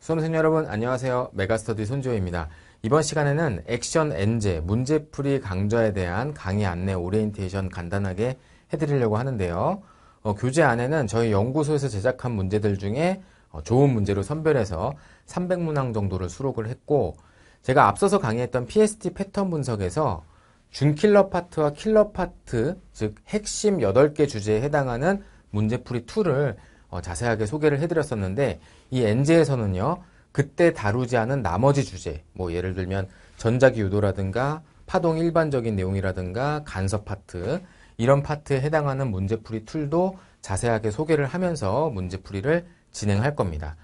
수험생 여러분 안녕하세요. 메가스터디 손지호입니다. 이번 시간에는 액션 엔제, 문제풀이 강좌에 대한 강의 안내 오리엔테이션 간단하게 해드리려고 하는데요. 어, 교재 안에는 저희 연구소에서 제작한 문제들 중에 어, 좋은 문제로 선별해서 300문항 정도를 수록을 했고 제가 앞서서 강의했던 PST 패턴 분석에서 준킬러 파트와 킬러 파트, 즉 핵심 8개 주제에 해당하는 문제풀이 툴을 어, 자세하게 소개를 해드렸었는데 이엔제에서는요 그때 다루지 않은 나머지 주제 뭐 예를 들면 전자기 유도라든가 파동 일반적인 내용이라든가 간섭 파트 이런 파트에 해당하는 문제풀이 툴도 자세하게 소개를 하면서 문제풀이를 진행할 겁니다.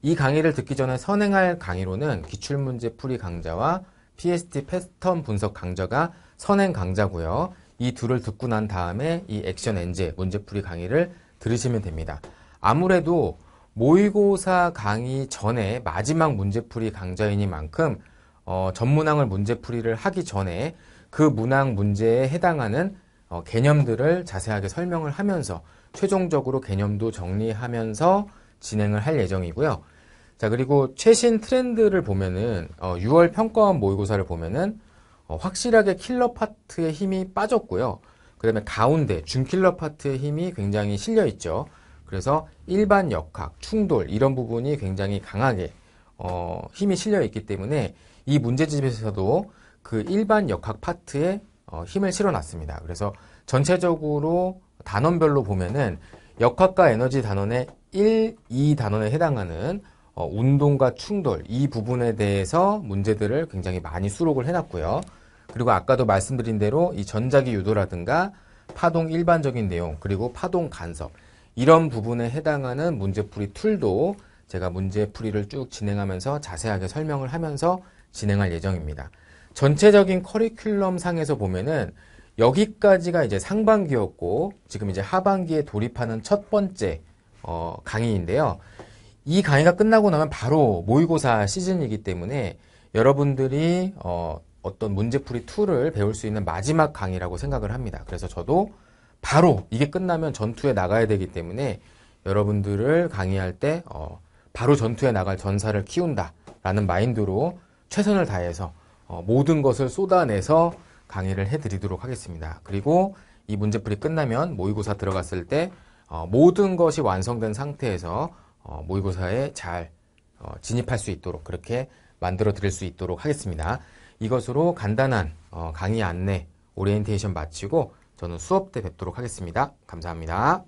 이 강의를 듣기 전에 선행할 강의로는 기출문제풀이 강좌와 PST 패턴 분석 강좌가 선행 강좌고요. 이 둘을 듣고 난 다음에 이 액션 엔제 문제풀이 강의를 들으시면 됩니다. 아무래도 모의고사 강의 전에 마지막 문제풀이 강좌이니만큼 어, 전문항을 문제풀이를 하기 전에 그 문항 문제에 해당하는 어, 개념들을 자세하게 설명을 하면서 최종적으로 개념도 정리하면서 진행을 할 예정이고요. 자 그리고 최신 트렌드를 보면은 어, 6월 평가원 모의고사를 보면은 어, 확실하게 킬러 파트의 힘이 빠졌고요. 그다음에 가운데 중킬러 파트의 힘이 굉장히 실려 있죠. 그래서 일반 역학, 충돌 이런 부분이 굉장히 강하게 어, 힘이 실려 있기 때문에 이 문제집에서도 그 일반 역학 파트에 어, 힘을 실어놨습니다. 그래서 전체적으로 단원별로 보면은 역학과 에너지 단원의 1, 2 단원에 해당하는 어, 운동과 충돌 이 부분에 대해서 문제들을 굉장히 많이 수록을 해놨고요. 그리고 아까도 말씀드린 대로 이 전자기 유도라든가 파동 일반적인 내용 그리고 파동 간섭 이런 부분에 해당하는 문제풀이 툴도 제가 문제풀이를 쭉 진행하면서 자세하게 설명을 하면서 진행할 예정입니다. 전체적인 커리큘럼 상에서 보면은 여기까지가 이제 상반기였고 지금 이제 하반기에 돌입하는 첫 번째 어, 강의인데요. 이 강의가 끝나고 나면 바로 모의고사 시즌이기 때문에 여러분들이 어, 어떤 문제풀이 툴을 배울 수 있는 마지막 강의라고 생각을 합니다. 그래서 저도 바로 이게 끝나면 전투에 나가야 되기 때문에 여러분들을 강의할 때 어, 바로 전투에 나갈 전사를 키운다라는 마인드로 최선을 다해서 어, 모든 것을 쏟아내서 강의를 해드리도록 하겠습니다. 그리고 이 문제풀이 끝나면 모의고사 들어갔을 때 어, 모든 것이 완성된 상태에서 어, 모의고사에 잘 어, 진입할 수 있도록 그렇게 만들어 드릴 수 있도록 하겠습니다. 이것으로 간단한 어, 강의 안내 오리엔테이션 마치고 저는 수업 때 뵙도록 하겠습니다. 감사합니다.